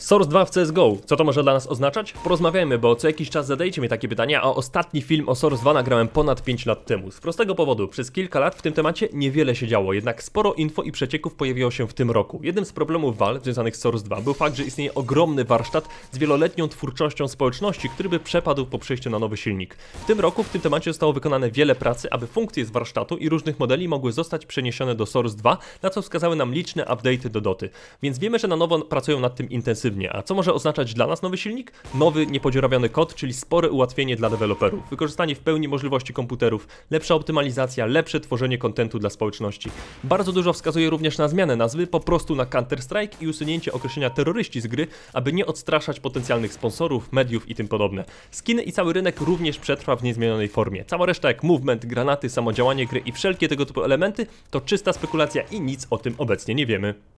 Source 2 w CSGO. Co to może dla nas oznaczać? Porozmawiajmy, bo co jakiś czas zadajcie mi takie pytania, a ostatni film o Source 2 nagrałem ponad 5 lat temu. Z prostego powodu, przez kilka lat w tym temacie niewiele się działo, jednak sporo info i przecieków pojawiło się w tym roku. Jednym z problemów wal związanych z Source 2 był fakt, że istnieje ogromny warsztat z wieloletnią twórczością społeczności, który by przepadł po przejściu na nowy silnik. W tym roku w tym temacie zostało wykonane wiele pracy, aby funkcje z warsztatu i różnych modeli mogły zostać przeniesione do Source 2, na co wskazały nam liczne update'y do doty. Więc wiemy, że na nowo pracują nad tym intensywnie intensywnie. A co może oznaczać dla nas nowy silnik? Nowy, niepodziurawiony kod, czyli spore ułatwienie dla deweloperów, wykorzystanie w pełni możliwości komputerów, lepsza optymalizacja, lepsze tworzenie kontentu dla społeczności. Bardzo dużo wskazuje również na zmianę nazwy, po prostu na Counter-Strike i usunięcie określenia terroryści z gry, aby nie odstraszać potencjalnych sponsorów, mediów i tym podobne. Skiny i cały rynek również przetrwa w niezmienionej formie. Cała reszta jak movement, granaty, samodziałanie gry i wszelkie tego typu elementy to czysta spekulacja i nic o tym obecnie nie wiemy.